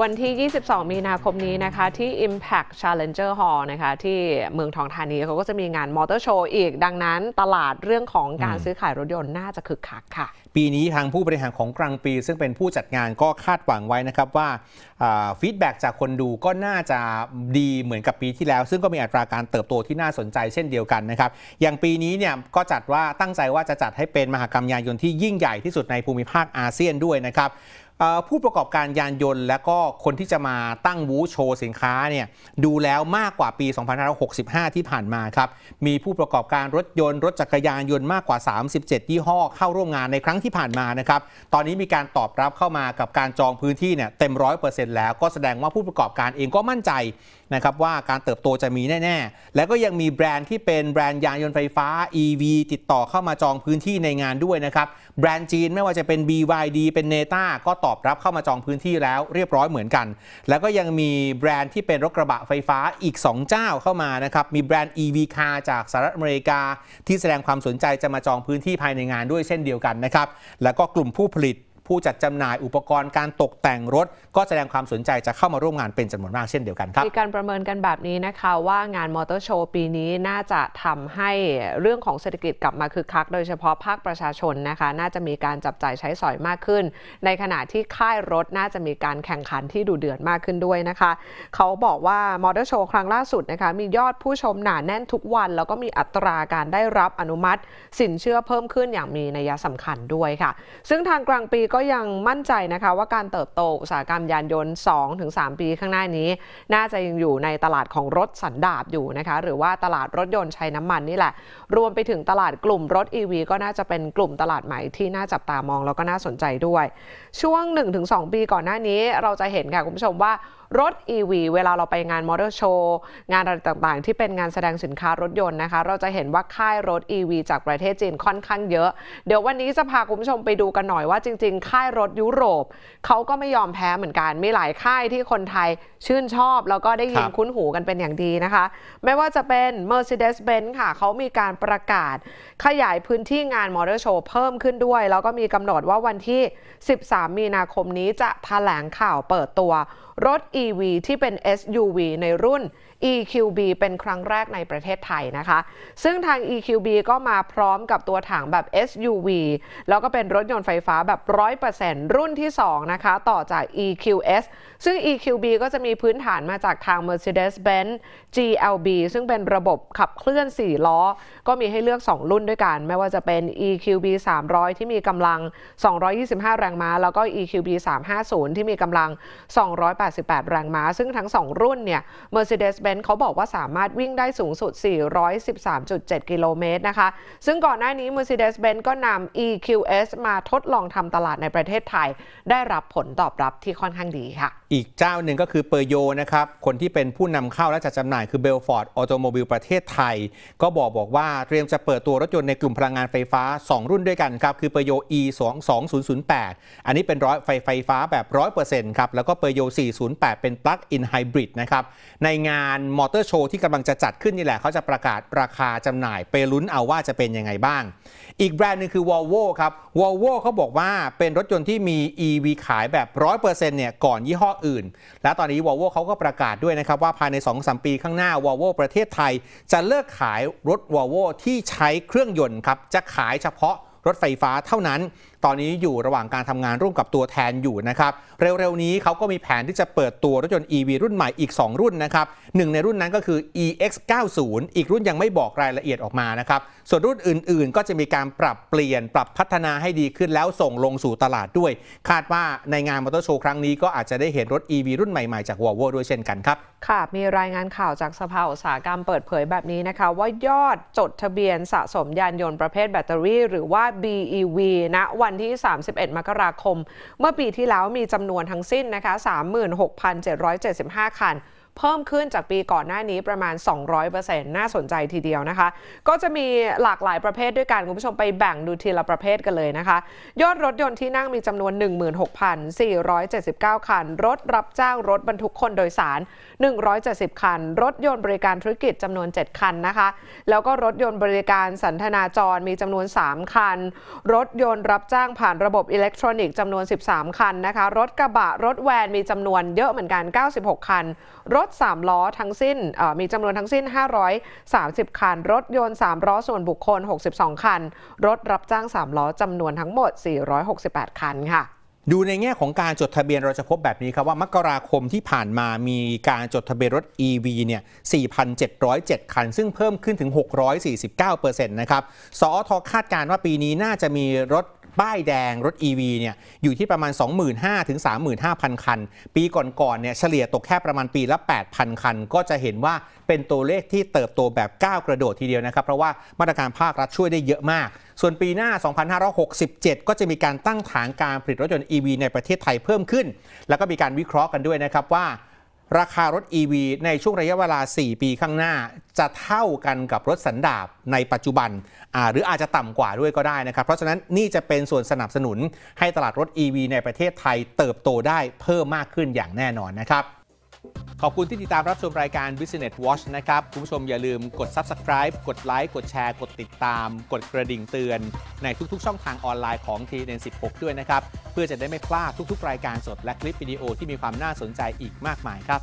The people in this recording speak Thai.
วันที่ 22 มีนาคมนี้นะคะที่ Impact Challenger Hall นะคะที่เมืองทองธานีเขาก็จะมีงานมอเตอร์โชว์อีกดังนั้นตลาดเรื่องของการซื้อขายรถยนต์น่าจะคึกคักค่ะ ปีนี้ทางผู้บริหารของกลางปีซึ่งเป็นผู้จัดงานก็คาดหวังไว้นะครับ ว่าฟีดแบ็จากคนดูก็น่าจะดีเหมือนกับปีที่แล้ว ซึ่งก็มีอัตราการเติบโตที่น่าสนใจเช่นเดียวกันนะครับอย่างปีนี้เนี่ยก็จัดว่าตั้งใจว่าจะจัดให้เป็นมหกรรมยานยนต์ที่ยิ่งใหญ่ที่สุดในภูมิภาคอาเซียนด้วยนะครับผู้ประกอบการยานยนต์และก็คนที่จะมาตั้งวูโชว์สินค้าเนี่ยดูแล้วมากกว่าปี2565 ที่ผ่านมาครับมีผู้ประกอบการรถยนต์ รถจักรยานยนต์มากกว่า 37ยี่ห้อ เข้าร่วมงานในครั้งที่ผ่านมานะครับตอนนี้มีการตอบรับเข้ามากับการจองพื้นที่เนี่ยเต็มร้อยเปอร์เซ็นต์แล้วก็แสดงว่าผู้ประกอบการเองก็มั่นใจนะครับว่าการเติบโตจะมีแน่ๆ แล้วก็ยังมีแบรนด์ที่เป็นแบรนด์ยานยนต์ไฟฟ้า EV ติดต่อเข้ามาจองพื้นที่ในงานด้วยนะครับ แบรนด์จีนไม่ว่าจะเป็น BYD เป็นเนต้าก็ตอบรับเข้ามาจองพื้นที่แล้วเรียบร้อยเหมือนกัน แล้วก็ยังมีแบรนด์ที่เป็นรถกระบะไฟฟ้าอีก 2 เจ้าเข้ามานะครับมีแบรนด์ EV Car จากสหรัฐอเมริกา ที่แสดงความสนใจจะมาจองพื้นที่ภายในงานด้วยเช่นเดียวกันนะครับแล้วก็กลุ่มผู้ผลิตผู้จัดจำหน่ายอุปกรณ์การตกแต่งรถ ก็แสดงความสนใจจะเข้ามาร่วมงานเป็นจำนวนมากเช่นเดียวกันครับมีการประเมินกันแบบนี้นะคะว่างานมอเตอร์โชว์ปีนี้น่าจะทำให้เรื่องของเศรษฐกิจกลับมาคึกคัก โดยเฉพาะภาคประชาชนนะคะ น่าจะมีการจับจ่ายใช้สอยมากขึ้น ในขณะที่ค่ายรถน่าจะมีการแข่งขันที่ดูเดือดมากขึ้นด้วยนะคะเขาบอกว่ามอเตอร์โชว์ครั้งล่าสุดนะคะมียอดผู้ชมหนาแน่นทุกวัน แล้วก็มีอัตราการได้รับอนุมัติ สินเชื่อเพิ่มขึ้นอย่างมีนัยสำคัญด้วยค่ะ ซึ่งทางกลางปีก็ยังมั่นใจนะคะว่าการเติบโตอุตสาหกรรมยานยนต์ 2-3 ปีข้างหน้านี้ น่าจะยังอยู่ในตลาดของรถสันดาปอยู่นะคะหรือว่าตลาดรถยนต์ใช้น้ำมันนี่แหละ รวมไปถึงตลาดกลุ่มรถ e ีก็น่าจะเป็นกลุ่มตลาดใหม่ที่น่าจับตามองแล้วก็น่าสนใจด้วย ช่วง 1-2 ปีก่อนหน้านี้เราจะเห็นค่ะคุณผู้ชมว่ารถ e ีเวลาเราไปงานมอเตอร์โชว์งานอะไรต่างๆ ที่เป็นงานแสดงสินค้ารถยนต์นะคะเราจะเห็นว่าค่ายรถ e ีจากประเทศจีนค่อนข้างเยอะเดี๋ยววันนี้จะพาคุณผู้ชมไปดูกันหน่อยว่าจริงค่ายรถยุโรปเขาก็ไม่ยอมแพ้เหมือนกันมีหลายค่ายที่คนไทยชื่นชอบ แล้วก็ได้ยินคุ้นหูกันเป็นอย่างดีนะคะ ไม่ว่าจะเป็น Mercedes-Benz ค่ะ เขามีการประกาศขยายพื้นที่งานมอเตอร์โชว์เพิ่มขึ้นด้วย แล้วก็มีกำหนดว่าวันที่ 13 มีนาคมนี้จะแถลงข่าวเปิดตัวรถ EV ที่เป็น SUV ในรุ่น EQB เป็นครั้งแรกในประเทศไทยนะคะ ซึ่งทาง EQB ก็มาพร้อมกับตัวถังแบบ SUV แล้วก็เป็นรถยนต์ไฟฟ้าแบบ 100%รุ่นที่2นะคะต่อจาก EQS ซึ่ง EQB ก็จะมีพื้นฐานมาจากทาง Mercedes-Benz GLB ซึ่งเป็นระบบขับเคลื่อน 4 ล้อ ก็มีให้เลือก 2 รุ่นด้วยกัน ไม่ว่าจะเป็น EQB 300 ที่มีกำลัง 225 แรงม้า แล้วก็ EQB 350 ที่มีกำลัง 2 0 0 188แรงม้าซึ่งทั้ง 2 รุ่นเนี่ย Mercedes-Benz เขาบอกว่าสามารถวิ่งได้สูงสุด 413.7 กิโลเมตรนะคะ ซึ่งก่อนหน้านี้ Mercedes-Benz ก็นำ EQS มาทดลองทำตลาดในประเทศไทย ได้รับผลตอบรับที่ค่อนข้างดีค่ะอีกเจ้าหนึ่งก็คือเปอร์โยนะครับคนที่เป็นผู้นำเข้าและจัดจำหน่ายคือเบลฟอร์ดออโตโมบิลประเทศไทย ก็บอกบอกว่าเตรียมจะเปิดตัวรถยนต์ในกลุ่มพลังงานไฟฟ้า 2 รุ่นด้วยกันครับคือเปอร์โย e 2 2 0 0 8อันนี้เป็นร้อยไฟไฟฟ้าแบบ100%ครับแล้วก็เปอร์โย 408 เป็นปลั๊กอินไฮบริดนะครับ ในงานมอเตอร์โชว์ที่กำลังจะจัดขึ้นนี่แหละเขาจะประกาศราคาจำหน่ายไปลุ้นเอาว่าจะเป็นยังไงบ้าง อีกแบรนด์นึงคือ Volvo ครับ Volvo เขาบอกว่าเป็นรถยนต์ที่มี EV ขายแบบ100%เนี่ยก่อนยี่ห้ออื่นและตอนนี้ Volvo เขาก็ประกาศด้วยนะครับ ว่าภายใน 2-3 ปีข้างหน้า Volvo ประเทศไทย จะเลิกขายรถ Volvo ที่ใช้เครื่องยนต์ครับ จะขายเฉพาะรถไฟฟ้าเท่านั้นตอนนี้อยู่ระหว่างการทำงานร่วมกับตัวแทนอยู่นะครับ เร็วๆนี้เขาก็มีแผนที่จะเปิดตัวรถยนต์ EV รุ่นใหม่อีก 2 รุ่นนะครับหนึ่งในรุ่นนั้นก็คือ EX90 อีกรุ่นยังไม่บอกรายละเอียดออกมานะครับ ส่วนรุ่นอื่นๆ ก็จะมีการปรับเปลี่ยนปรับพัฒนาให้ดีขึ้นแล้วส่งลงสู่ตลาดด้วย คาดว่าในงานมอเตอร์โชว์ครั้งนี้ก็อาจจะได้เห็นรถ EV รุ่นใหม่ๆจากอลโว่ด้วยเช่นกันครับค่ะมีรายงานข่าวจากสภาอุตสาหกรรมเปิดเผยแบบนี้นะคะว่ายอดจดทะเบียนสะสมยานยนต์ประเภทแบตเตอรี่หรือว่า BEV ณนะวันวันที่ 31 มกราคม เมื่อปีที่แล้วมีจำนวนทั้งสิ้นนะคะ 36,775 คันเพิ่มขึ้นจากปีก่อนหน้านี้ประมาณ 200%น่าสนใจทีเดียวนะคะ ก็จะมีหลากหลายประเภทด้วยกันคุณผู้ชมไปแบ่งดูทีละประเภทกันเลยนะคะ ยอดรถยนต์ที่นั่งมีจำนวน 16,479 คัน รถรับจ้างรถบรรทุกคนโดยสาร 170 คัน รถยนต์บริการธุรกิจจำนวน 7 คันนะคะ แล้วก็รถยนต์บริการสันทนาจร มีจำนวน 3 คัน รถยนต์รับจ้างผ่านระบบอิเล็กทรอนิกส์จำนวน 13 คันนะคะ รถกระบะ รถแวนมีจำนวนเยอะเหมือนกัน 96 คันรถถ 3 ล้อทั้งสิ้นมีจำนวนทั้งสิ้น 530 คัน รถยนต์ 3 ล้อ ส่วนบุคคล 62 คัน รถรับจ้าง 3 ล้อจำนวนทั้งหมด 468 คันค่ะ ดูในแง่ของการจดทะเบียนเราจะพบแบบนี้ครับว่ามกราคมที่ผ่านมามีการจดทะเบียนรถ EV เนี่ย4,707 คัน ซึ่งเพิ่มขึ้นถึง 649%นะครับ สอทคาดการณ์ว่าปีนี้น่าจะมีรถป้ายแดงรถ EV เนี่ยอยู่ที่ประมาณ 25,000 ถึง 35,000 คัน ปีก่อนๆเนี่ยเฉลี่ยตกแค่ประมาณปีละ 8,000 คัน ก็จะเห็นว่าเป็นตัวเลขที่เติบโตแบบก้าวกระโดดทีเดียวนะครับเพราะว่ามาตรการภาครัฐช่วยได้เยอะมาก ส่วนปีหน้า 2567 ก็จะมีการตั้งฐานการผลิตรถยนต์ EV ในประเทศไทยเพิ่มขึ้น แล้วก็มีการวิเคราะห์กันด้วยนะครับว่าราคารถ e ีในช่วงระยะเวลา 4 ปีข้างหน้าจะเท่ากันกับรถสันดาบในปัจจุบัน หรืออาจจะต่ำกว่าด้วยก็ได้นะครับ เพราะฉะนั้นนี่จะเป็นส่วนสนับสนุนให้ตลาดรถ e ีในประเทศไทยเติบโตได้เพิ่มมากขึ้นอย่างแน่นอนนะครับขอบคุณที่ติดตามรับชมรายการ Business Watch นะครับ คุณผู้ชมอย่าลืมกด subscribe กดไลค์กดแชร์กดติดตาม กดกระดิ่งเตือน ในทุกๆ ช่องทางออนไลน์ของ TN 16ด้วยนะครับ เพื่อจะได้ไม่พลาดทุกๆ รายการสดและคลิปวิดีโอที่มีความน่าสนใจอีกมากมายครับ